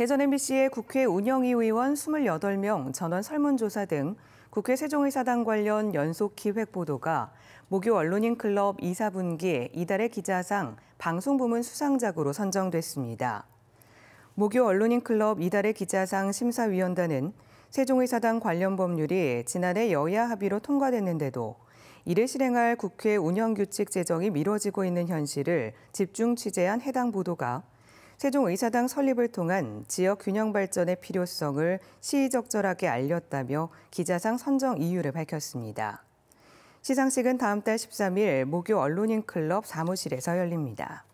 대전 MBC의 국회 운영위의원 28명 전원 설문조사 등 국회 세종의사당 관련 연속 기획 보도가 목요 언론인 클럽 2, 4분기 이달의 기자상 방송부문 수상작으로 선정됐습니다. 목요 언론인 클럽 이달의 기자상 심사위원단은 세종의사당 관련 법률이 지난해 여야 합의로 통과됐는데도 이를 실행할 국회 운영규칙 제정이 미뤄지고 있는 현실을 집중 취재한 해당 보도가 세종의사당 설립을 통한 지역 균형 발전의 필요성을 시의적절하게 알렸다며 기자상 선정 이유를 밝혔습니다. 시상식은 다음 달 13일 모교 언론인 클럽 사무실에서 열립니다.